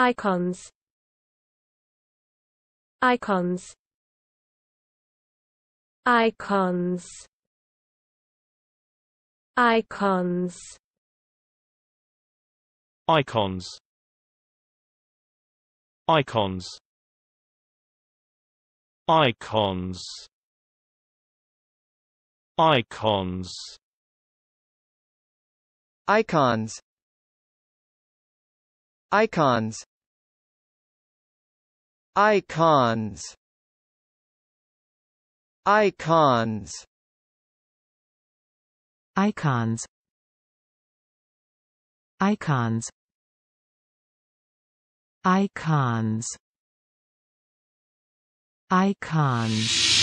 Icons Icons Icons Icons Icons Icons Icons Icons Icons Icons Icons Icons Icons Icons Icons Icons